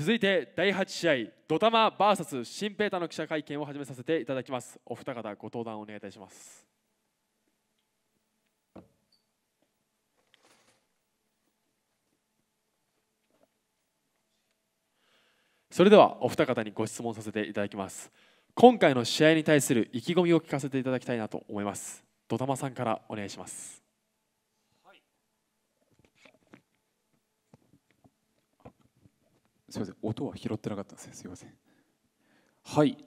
続いて第8試合ドタマ VS 新ペーの記者会見を始めさせていただきますお二方ご登壇お願いいたしますそれではお二方にご質問させていただきます今回の試合に対する意気込みを聞かせていただきたいなと思いますドタマさんからお願いしますすみません音は拾ってなかったんですすみませんはい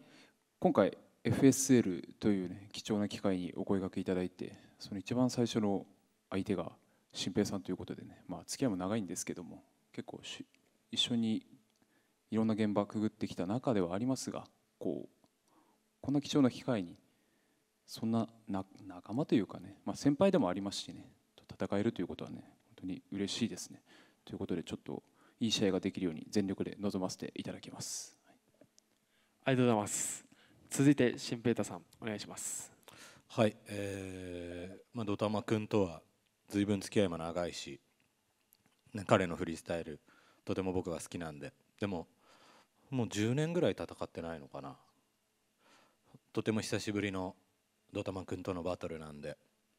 今回 FSL という、ね、貴重な機会にお声がけいただいてその一番最初の相手が新平さんということでね、まあ、付き合いも長いんですけども結構一緒にいろんな現場をくぐってきた中ではありますがこうこんな貴重な機会にそんな仲間というかね、まあ、先輩でもありますしね戦えるということはね本当に嬉しいですねということでちょっといい試合ができるように全力で臨ませていただきます。ありがとうございます。続いて新平太さんお願いします。はい、えー、まあドタマんとは随分付き合いも長いし、ね、彼のフリースタイルとても僕が好きなんで、でももう10年ぐらい戦ってないのかな。とても久しぶりのドタマんとのバトルなんで、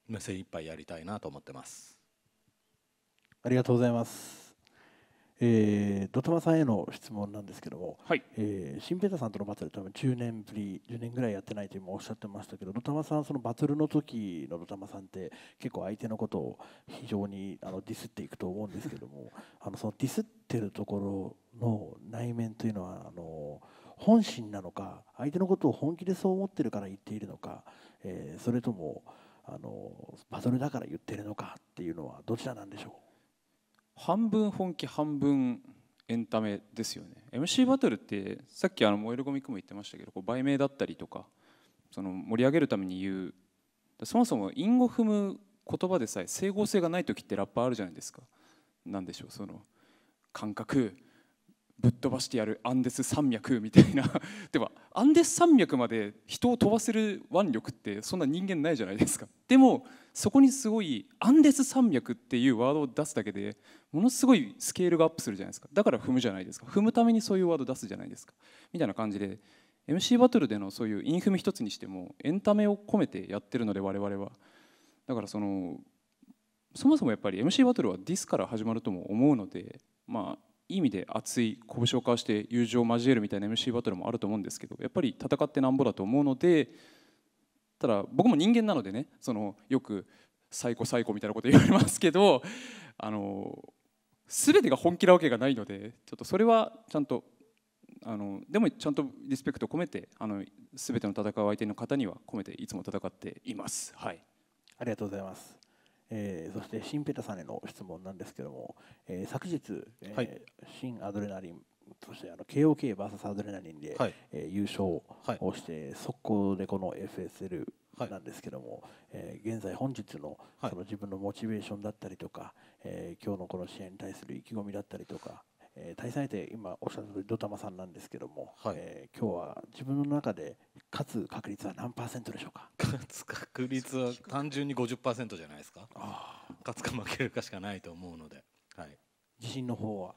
目線いっぱいやりたいなと思ってます。ありがとうございます。えー、ドタマさんへの質問なんですけども、はいえー、シンペータさんとのバトル多分10年ぶり10年ぐらいやってないと今おっしゃってましたけどドタマさんそのバトルの時のドタマさんって結構相手のことを非常にあのディスっていくと思うんですけども あのそのディスってるところの内面というのはあの本心なのか相手のことを本気でそう思ってるから言っているのか、えー、それともあのバトルだから言ってるのかっていうのはどちらなんでしょう半分本気半分エンタメですよね MC バトルってさっきあの燃えるゴミくも言ってましたけどこう売名だったりとかその盛り上げるために言うそもそも因語踏む言葉でさえ整合性がない時ってラッパーあるじゃないですか何でしょうその感覚ぶっ飛ばしてやるアンデス山脈みたいな ではアンデス山脈まで人を飛ばせる腕力ってそんな人間ないじゃないですかでもそこにすごいアンデス山脈っていうワードを出すだけでものすごいスケールがアップするじゃないですかだから踏むじゃないですか踏むためにそういうワード出すじゃないですかみたいな感じで MC バトルでのそういうインフム一つにしてもエンタメを込めてやってるので我々はだからそのそもそもやっぱり MC バトルはディスから始まるとも思うのでまあいい意味で熱い拳を交わして友情を交えるみたいな MC バトルもあると思うんですけどやっぱり戦ってなんぼだと思うのでただ僕も人間なのでねそのよく「最高最高」みたいなこと言われますけどあの全てが本気なわけがないのでちょっとそれはちゃんとあのでもちゃんとリスペクト込めてあの全ての戦う相手の方には込めていつも戦っています。はいありがとうございます。えー、そして新ペタさんへの質問なんですけども、えー、昨日、えー、はい、新アドレナリンそしてあの KOKVS アドレナリンで、はい、えー、優勝をして、はい、速攻でこの FSL なんですけども、はい、えー、現在本日のその自分のモチベーションだったりとか、はい、えー、今日のこの試合に対する意気込みだったりとかえー、対戦相手今おっしゃる通りドタマさんなんですけども、はい、えー、今日は自分の中で勝つ確率は何パーセントでしょうか勝つ確率は単純に50%じゃないですか勝つか負けるかしかないと思うので、はい、自信の方は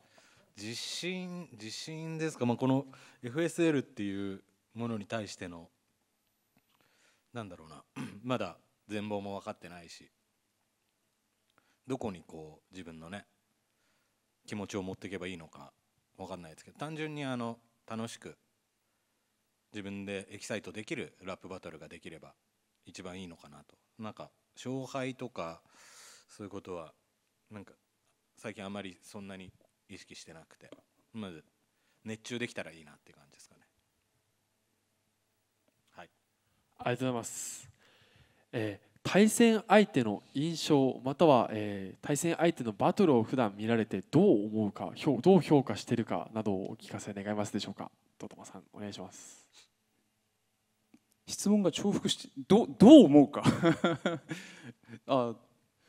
自信自信ですか、まあ、この FSL っていうものに対してのなんだろうな まだ全貌も分かってないしどこにこう自分のね気持ちを持っていけばいいのか分かんないですけど単純にあの楽しく自分でエキサイトできるラップバトルができれば一番いいのかなとなんか勝敗とかそういうことはなんか最近あまりそんなに意識してなくてまず熱中できたらいいなっていう感じですかねはいありがとうございますえ対戦相手の印象または、えー、対戦相手のバトルを普段見られてどう思うかどう評価しているかなどをお聞かせ願いますでしょうかトトマさんお願いします質問が重複してどどう思うか あ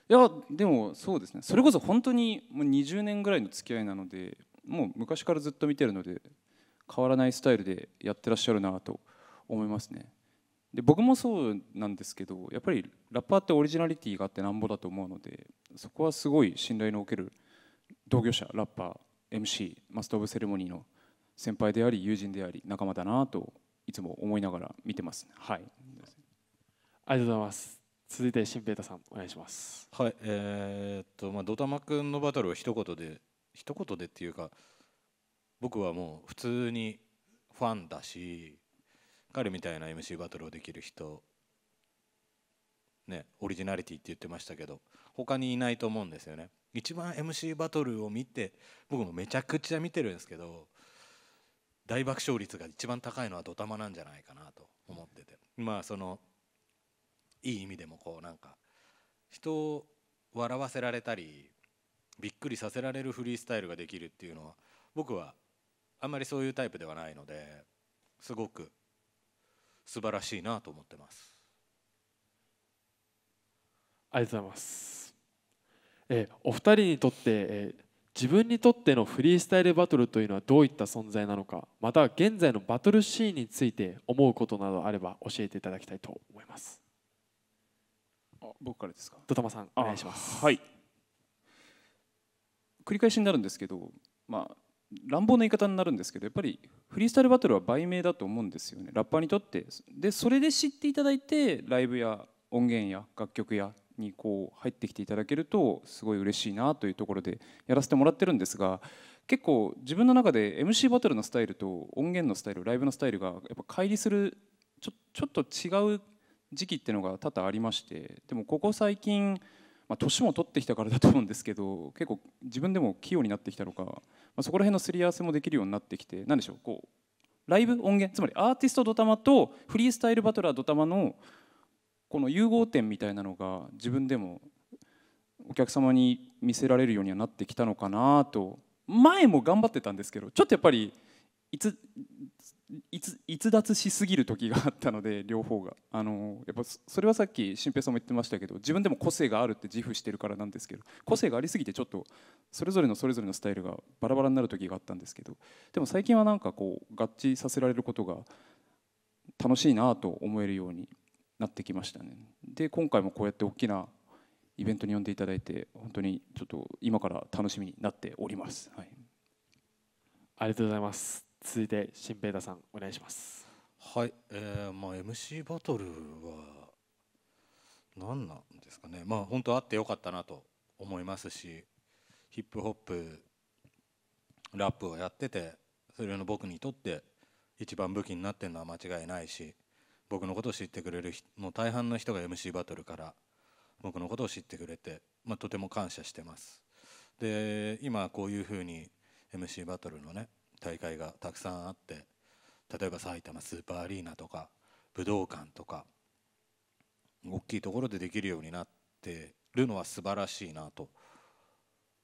いやでもそうですねそれこそ本当にもう20年ぐらいの付き合いなのでもう昔からずっと見てるので変わらないスタイルでやってらっしゃるなと思いますねで僕もそうなんですけどやっぱりラッパーってオリジナリティがあってなんぼだと思うのでそこはすごい信頼のおける同業者ラッパー MC マスト・オブ・セレモニーの先輩であり友人であり仲間だなといつも思いながら見てます、ね、はいありがとうございます続いて新平太さんお願いしますはいえー、っとまあドタマくんのバトルを一言で一言でっていうか僕はもう普通にファンだし彼みたいな MC バトルをできる人ねオリジナリティって言ってましたけど他にいないと思うんですよね一番 MC バトルを見て僕もめちゃくちゃ見てるんですけど大爆笑率が一番高いのはドタマなんじゃないかなと思っててまあそのいい意味でもこうなんか人を笑わせられたりびっくりさせられるフリースタイルができるっていうのは僕はあんまりそういうタイプではないのですごく素晴らしいなと思ってますありがとうございます、えお二人にとって、え自分にとってのフリースタイルバトルというのはどういった存在なのかまた現在のバトルシーンについて思うことなどあれば教えていただきたいと思いますあ僕からですかドタマさんお願いしますはい繰り返しになるんですけどまあ乱暴な言い方になるんですけどやっぱりフリースタイルバトルは売名だと思うんですよねラッパーにとってでそれで知っていただいてライブや音源や楽曲やにこう入ってきていただけるとすごい嬉しいなというところでやらせてもらってるんですが結構自分の中で MC バトルのスタイルと音源のスタイルライブのスタイルがやっぱ乖離するちょちょっと違う時期っていうのが多々ありましてでもここ最近まあ、年も取ってきたからだと思うんですけど結構自分でも器用になってきたのか、まあ、そこら辺のすり合わせもできるようになってきて何でしょうこうライブ音源つまりアーティストドタマとフリースタイルバトラードタマのこの融合点みたいなのが自分でもお客様に見せられるようにはなってきたのかなと前も頑張ってたんですけどちょっとやっぱり逸逸脱しすぎる時があったので両方があのやっぱそれはさっき新平さんも言ってましたけど自分でも個性があるって自負してるからなんですけど個性がありすぎてちょっとそれぞれのそれぞれのスタイルがバラバラになる時があったんですけどでも最近はなんかこう合致させられることが楽しいなと思えるようになってきましたね。で今回もこうやって大きなイベントに呼んでいただいて本当にちょっと今から楽しみになっております。はい、ありがとうございます。続いて新平太さんお願いしますはいえー、まあ MC バトルは何なんですかねまあ本当あってよかったなと思いますしヒップホップラップをやっててそれの僕にとって一番武器になってるのは間違いないし僕のことを知ってくれるもう大半の人が MC バトルから僕のことを知ってくれて、まあ、とても感謝してますで今こういうふうに MC バトルのね大会がたくさんあって例えば埼玉スーパーアリーナとか武道館とか大きいところでできるようになってるのは素晴らしいなと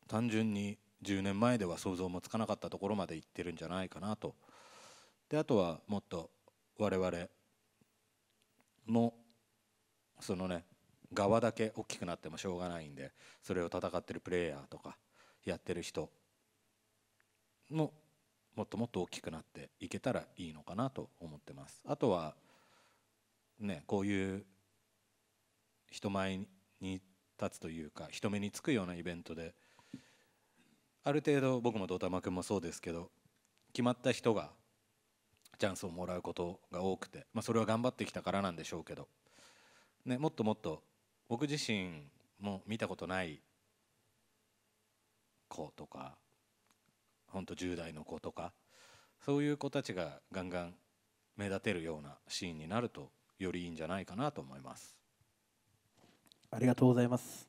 単純に10年前では想像もつかなかったところまで行ってるんじゃないかなとであとはもっと我々もそのね側だけ大きくなってもしょうがないんでそれを戦ってるプレイヤーとかやってる人のもっともっと大きくなっていけたらいいのかなと思ってます。あとはねこういう人前に立つというか人目につくようなイベントである程度僕もドタマ君もそうですけど決まった人がチャンスをもらうことが多くて、まあ、それは頑張ってきたからなんでしょうけど、ね、もっともっと僕自身も見たことない子とか本当10代の子とかそういう子たちがガンガン目立てるようなシーンになるとよりいいんじゃないかなと思いますありがとうございます、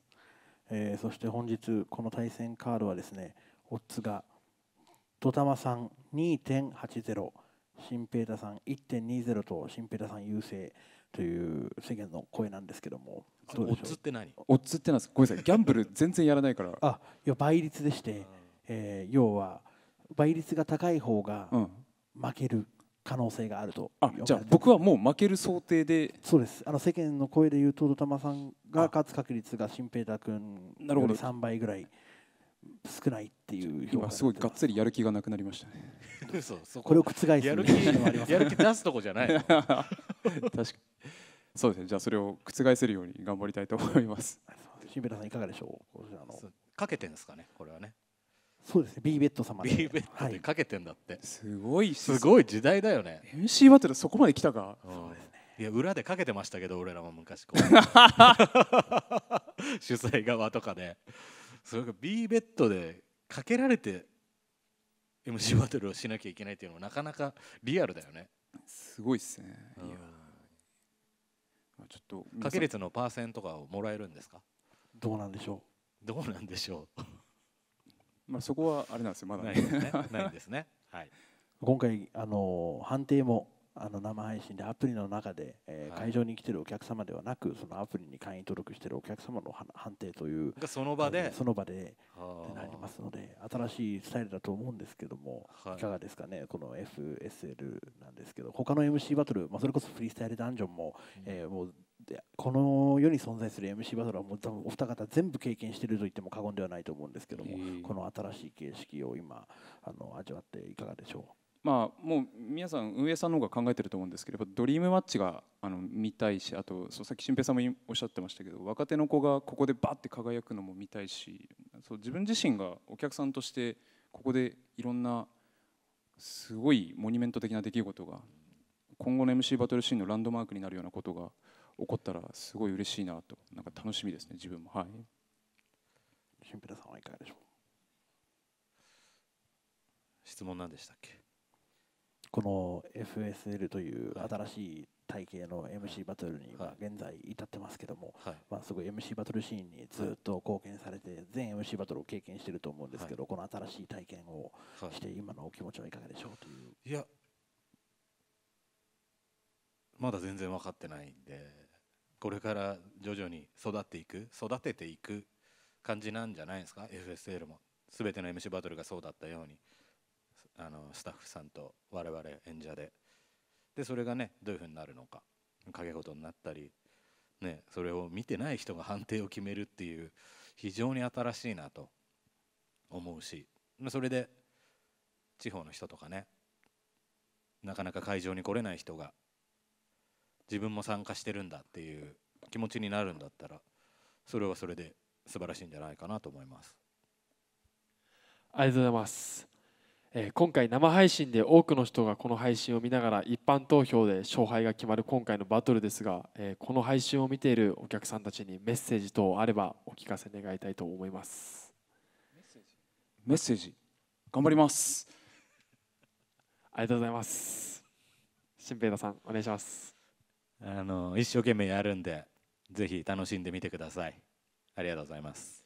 えー、そして本日この対戦カードはですねオッズがドタマさん2.80新平太さん1.20と新平太さん優勢という世間の声なんですけどもどうオッズって何オッズってなんですかごめんなさいギャンブル全然やらないから あいや倍率でして、えー、要は倍率が高い方が負ける可能性があると、うん、じゃあ僕はもう負ける想定でそうですあの世間の声で言うとドタマさんが勝つ確率が新平太君より3倍ぐらい少ないっていう今すごいがっつりやる気がなくなりましたねそうそここれを覆す、やる気 やる気出すとこじゃない確かにそうですねじゃあそれを覆せるように頑張りたいと思います新平さんいかがでしょうかけてんですかねこれはねそうですねビーベッド様 B ベッドでかけてんだって、すごいすごい時代だよね MC バトルそこまで来たか、いや裏でかけてましたけど俺らも昔 主催側とかでそれがビーベッドでかけられて MC バトルをしなきゃいけないっていうのはなかなかリアルだよねすごいっすね、うん、いやちょっとかけ率のパーセントとかをもらえるんですかどうなんでしょうどうなんでしょうまあそこはあれなんですよまだないですね。ないんですね。はい。今回あの判定もあの生配信でアプリの中で、えー、会場に来てるお客様ではなく、そのアプリに会員登録してるお客様の判定というその場でその場でなりますので新しいスタイルだと思うんですけども、い、かがですかねこの FSL なんですけど他の MC バトル、まあ、それこそフリースタイルダンジョンも、えー、もうこの世に存在する MC バトルはもう多分お二方全部経験していると言っても過言ではないと思うんですけども、この新しい形式を今あの味わっていかがでしょうまあ、もう皆さん運営さんの方が考えてると思うんですけどドリームマッチがあの見たいしあとそさっき新平さんもおっしゃってましたけど若手の子がここでバッて輝くのも見たいしそう自分自身がお客さんとしてここでいろんなすごいモニュメント的な出来事が今後の MC バトルシーンのランドマークになるようなことが起こったらすごい嬉しいなとなんか楽しみですね自分もはい俊平さんはいかがでしょう質問何でしたっけこの FSL という新しい体系の MC バトルには現在至ってますけども、はい、まあ、すごい MC バトルシーンにずっと貢献されて全 MC バトルを経験してると思うんですけど、はい、この新しい体験をして今のお気持ちはいかがでしょうという、はい、いやまだ全然分かってないんでこれから徐々に育っていく育てていく感じなんじゃないですか FSL も全ての MC バトルがそうだったようにあのスタッフさんと我々演者ででそれがねどういうふうになるのか掛け事になったり、ね、それを見てない人が判定を決めるっていう非常に新しいなと思うしそれで地方の人とかねなかなか会場に来れない人が自分も参加してるんだっていう気持ちになるんだったらそれはそれで素晴らしいんじゃないかなと思いますありがとうございます、えー、今回生配信で多くの人がこの配信を見ながら一般投票で勝敗が決まる今回のバトルですが、えー、この配信を見ているお客さんたちにメッセージ等あればお聞かせ願いたいと思いますメッセージ頑張ります ありがとうございます新平田さんお願いしますあの一生懸命やるんでぜひ楽しんでみてくださいありがとうございます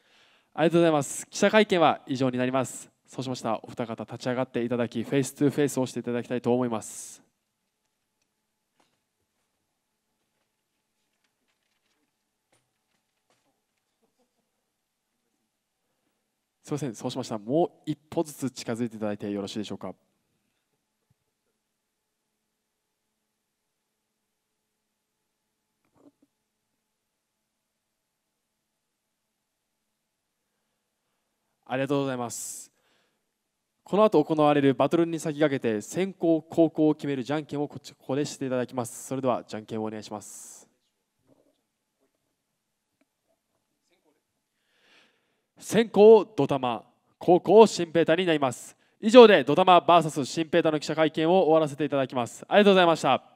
ありがとうございます記者会見は以上になりますそうしましたお二方立ち上がっていただきフェイス2フェイスをしていただきたいと思いますすみませんそうしましたもう一歩ずつ近づいていただいてよろしいでしょうかありがとうございますこの後行われるバトルに先駆けて先行後攻を決めるじゃんけんをここでしていただきますそれではじゃんけんをお願いします先行ドタマ後攻新ペータになります以上でドタマ VS 新ペータの記者会見を終わらせていただきますありがとうございました